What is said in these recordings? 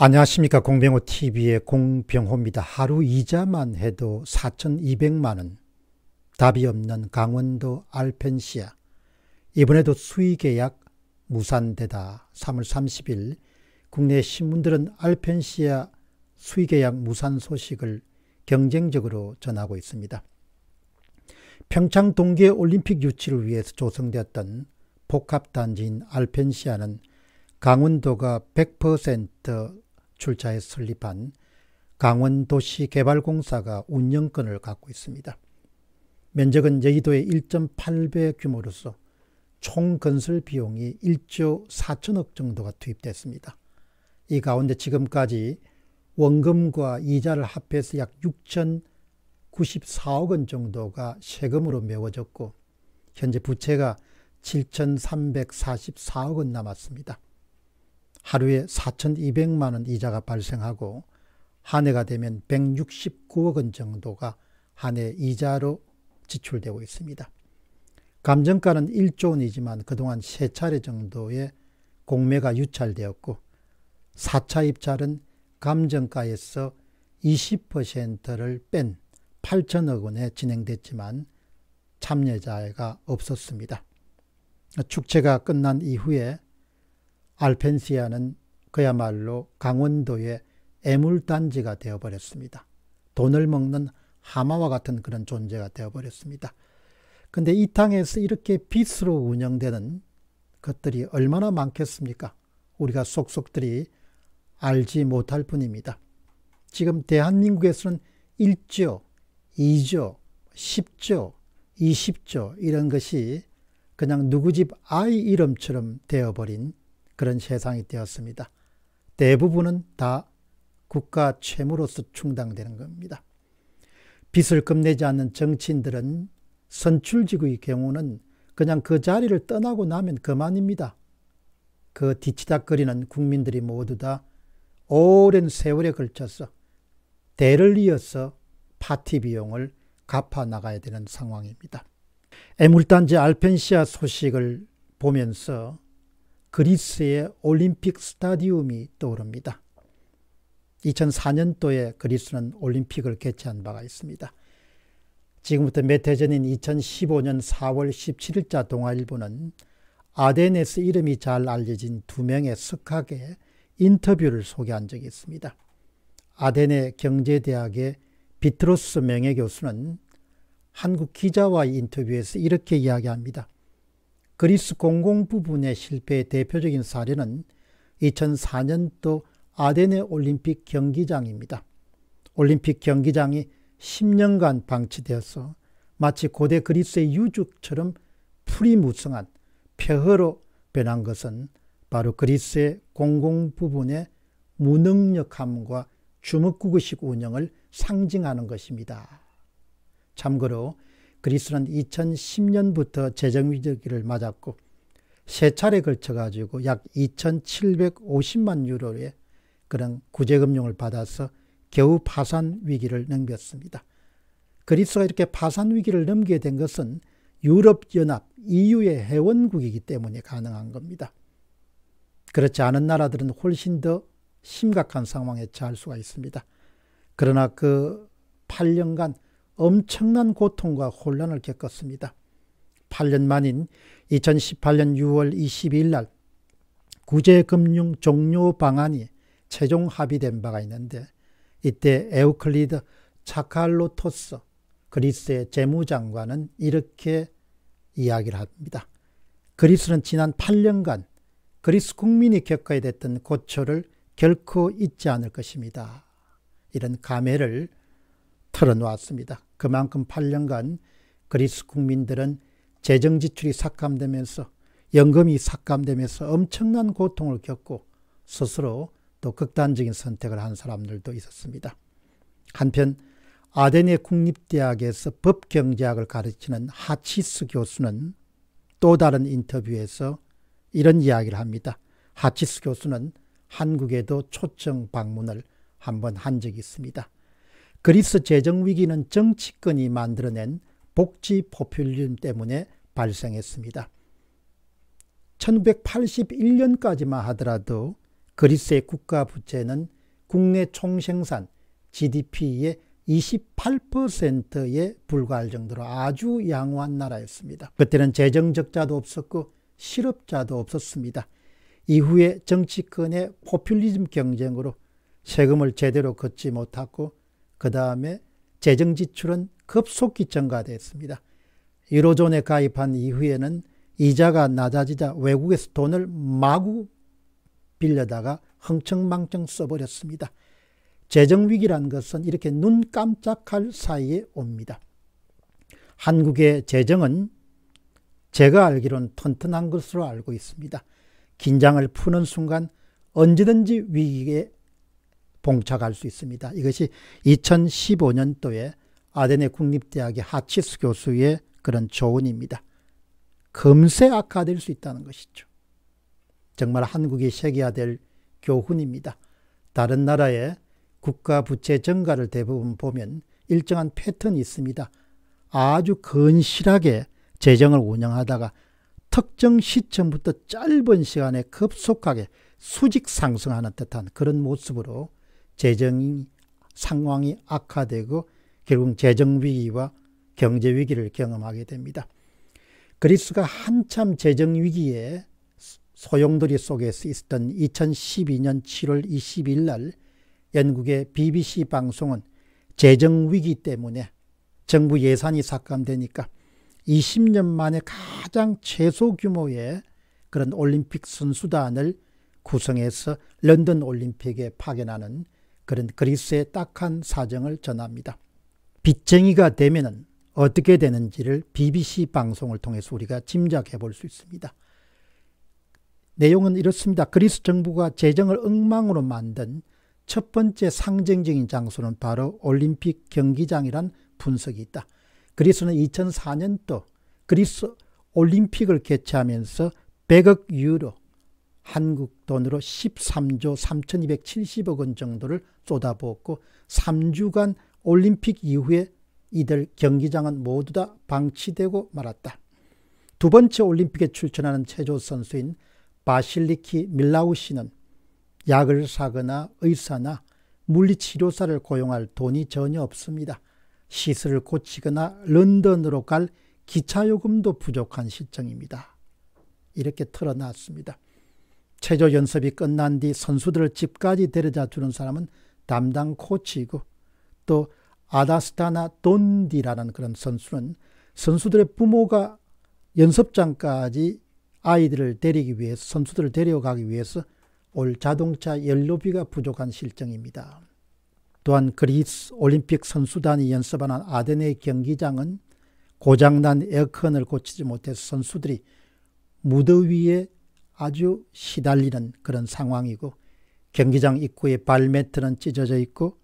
안녕하십니까 공병호 TV의 공병호입니다. 하루 이자만 해도 4,200만 원. 답이 없는 강원도 알펜시아. 이번에도 수의계약 무산되다. 3월 30일 국내 신문들은 알펜시아 수의계약 무산 소식을 경쟁적으로 전하고 있습니다. 평창 동계 올림픽 유치를 위해서 조성되었던 복합단지인 알펜시아는 강원도가 100% 출자해 설립한 강원도시개발공사가 운영권을 갖고 있습니다. 면적은 여의도의 1.8배 규모로서 총 건설 비용이 1조 4천억 정도가 투입됐습니다. 이 가운데 지금까지 원금과 이자를 합해서 약 6,094억 원 정도가 세금으로 메워졌고 현재 부채가 7,344억 원 남았습니다. 하루에 4,200만 원 이자가 발생하고 한 해가 되면 169억 원 정도가 한 해 이자로 지출되고 있습니다. 감정가는 1조 원이지만 그동안 세 차례 정도의 공매가 유찰되었고 4차 입찰은 감정가에서 20%를 뺀 8천억 원에 진행됐지만 참여자가 없었습니다. 축제가 끝난 이후에 알펜시아는 그야말로 강원도의 애물단지가 되어버렸습니다. 돈을 먹는 하마와 같은 그런 존재가 되어버렸습니다. 근데 이 땅에서 이렇게 빚으로 운영되는 것들이 얼마나 많겠습니까? 우리가 속속들이 알지 못할 뿐입니다. 지금 대한민국에서는 1조, 2조, 10조, 20조 이런 것이 그냥 누구 집 아이 이름처럼 되어버린 그런 세상이 되었습니다. 대부분은 다 국가 채무로서 충당되는 겁니다. 빚을 겁내지 않는 정치인들은 선출직의 경우는 그냥 그 자리를 떠나고 나면 그만입니다. 그 뒤치닥거리는 국민들이 모두 다 오랜 세월에 걸쳐서 대를 이어서 파티 비용을 갚아 나가야 되는 상황입니다. 애물단지 알펜시아 소식을 보면서 그리스의 올림픽 스타디움이 떠오릅니다. 2004년도에 그리스는 올림픽을 개최한 바가 있습니다. 지금부터 몇 해 전인 2015년 4월 17일자 동아일보는 아덴에서 이름이 잘 알려진 두 명의 스학의 인터뷰를 소개한 적이 있습니다. 아덴의 경제대학의 비트로스 명예교수는 한국 기자와의 인터뷰에서 이렇게 이야기합니다. 그리스 공공 부분의 실패의 대표적인 사례는 2004년도 아데네 올림픽 경기장입니다. 올림픽 경기장이 10년간 방치되어서 마치 고대 그리스의 유죽처럼 풀이 무성한 폐허로 변한 것은 바로 그리스의 공공 부분의 무능력함과 주먹구구식 운영을 상징하는 것입니다. 참고로 그리스는 2010년부터 재정위기를 맞았고 세 차례 걸쳐 가지고 약 2,750만 유로의 그런 구제금융을 받아서 겨우 파산 위기를 넘겼습니다. 그리스가 이렇게 파산 위기를 넘게된 것은 유럽연합 EU의 회원국이기 때문에 가능한 겁니다. 그렇지 않은 나라들은 훨씬 더 심각한 상황에 처할 수가 있습니다. 그러나 그 8년간 엄청난 고통과 혼란을 겪었습니다. 8년 만인 2018년 6월 22일 날 구제금융 종료 방안이 최종 합의된 바가 있는데 이때 에우클리드 차칼로토스 그리스의 재무장관은 이렇게 이야기를 합니다. 그리스는 지난 8년간 그리스 국민이 겪어야 됐던 고초를 결코 잊지 않을 것입니다. 이런 감회를 털어놓았습니다. 그만큼 8년간 그리스 국민들은 재정 지출이 삭감되면서 연금이 삭감되면서 엄청난 고통을 겪고 스스로 또 극단적인 선택을 한 사람들도 있었습니다. 한편 아덴의 국립대학에서 법경제학을 가르치는 하치스 교수는 또 다른 인터뷰에서 이런 이야기를 합니다. 하치스 교수는 한국에도 초청 방문을 한번 한 적이 있습니다. 그리스 재정 위기는 정치권이 만들어낸 복지 포퓰리즘 때문에 발생했습니다. 1981년까지만 하더라도 그리스의 국가 부채는 국내 총생산 GDP의 28%에 불과할 정도로 아주 양호한 나라였습니다. 그때는 재정적자도 없었고 실업자도 없었습니다. 이후에 정치권의 포퓰리즘 경쟁으로 세금을 제대로 걷지 못하고 그 다음에 재정 지출은 급속히 증가됐습니다. 유로존에 가입한 이후에는 이자가 낮아지자 외국에서 돈을 마구 빌려다가 흥청망청 써버렸습니다. 재정위기란 것은 이렇게 눈 깜짝할 사이에 옵니다. 한국의 재정은 제가 알기론 튼튼한 것으로 알고 있습니다. 긴장을 푸는 순간 언제든지 위기에 봉착할 수 있습니다. 이것이 2015년도에 아덴의 국립대학의 하치스 교수의 그런 조언입니다. 금세 악화될 수 있다는 것이죠. 정말 한국이 새겨야 될 교훈입니다. 다른 나라의 국가 부채 증가를 대부분 보면 일정한 패턴이 있습니다. 아주 건실하게 재정을 운영하다가 특정 시점부터 짧은 시간에 급속하게 수직 상승하는 듯한 그런 모습으로 재정 상황이 악화되고 결국 재정 위기와 경제 위기를 경험하게 됩니다. 그리스가 한참 재정 위기에 소용돌이 속에서 있었던 2012년 7월 20일 날 영국의 BBC 방송은 재정 위기 때문에 정부 예산이 삭감되니까 20년 만에 가장 최소 규모의 그런 올림픽 선수단을 구성해서 런던 올림픽에 파견하는 그런 그리스의 딱한 사정을 전합니다. 빚쟁이가 되면 어떻게 되는지를 BBC 방송을 통해서 우리가 짐작해 볼 수 있습니다. 내용은 이렇습니다. 그리스 정부가 재정을 엉망으로 만든 첫 번째 상징적인 장소는 바로 올림픽 경기장이란 분석이 있다. 그리스는 2004년도 그리스 올림픽을 개최하면서 100억 유로 한국 돈으로 13조 3,270억 원 정도를 쏟아부었고 3주간 올림픽 이후에 이들 경기장은 모두 다 방치되고 말았다. 두 번째 올림픽에 출전하는 체조 선수인 바실리키 밀라우 씨는 약을 사거나 의사나 물리치료사를 고용할 돈이 전혀 없습니다. 시설을 고치거나 런던으로 갈 기차요금도 부족한 실정입니다. 이렇게 털어놨습니다. 체조 연습이 끝난 뒤 선수들을 집까지 데려다 주는 사람은 담당 코치이고 또 아다스타나 돈디라는 그런 선수는 선수들의 부모가 연습장까지 아이들을 데리기 위해서 선수들을 데려가기 위해서 올 자동차 연료비가 부족한 실정입니다. 또한 그리스 올림픽 선수단이 연습하는 아덴의 경기장은 고장난 에어컨을 고치지 못해서 선수들이 무더위에 아주 시달리는 그런 상황이고 경기장 입구에 발매트는 찢어져 있고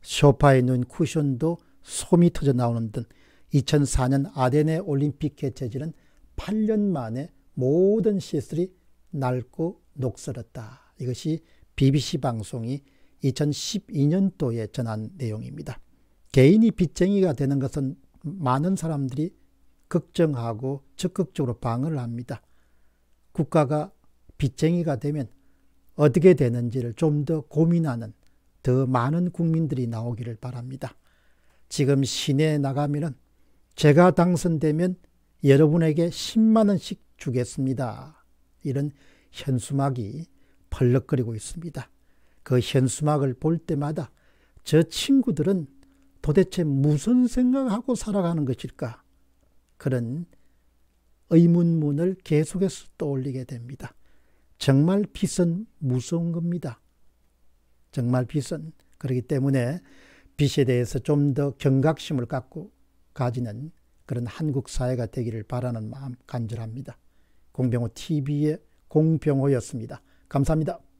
소파에 놓은 쿠션도 솜이 터져 나오는 등 2004년 아덴의 올림픽 개최지는 8년 만에 모든 시설이 낡고 녹슬었다. 이것이 BBC 방송이 2012년도에 전한 내용입니다. 개인이 빚쟁이가 되는 것은 많은 사람들이 걱정하고 적극적으로 방어를 합니다. 국가가 빚쟁이가 되면 어떻게 되는지를 좀 더 고민하는 더 많은 국민들이 나오기를 바랍니다. 지금 시내에 나가면 제가 당선되면 여러분에게 10만원씩 주겠습니다. 이런 현수막이 펄럭거리고 있습니다. 그 현수막을 볼 때마다 저 친구들은 도대체 무슨 생각하고 살아가는 것일까? 그런 의문문을 계속해서 떠올리게 됩니다. 정말 빛은 무서운 겁니다. 정말 빛은 그렇기 때문에 빛에 대해서 좀 더 경각심을 갖고 가지는 그런 한국 사회가 되기를 바라는 마음 간절합니다. 공병호 TV의 공병호였습니다. 감사합니다.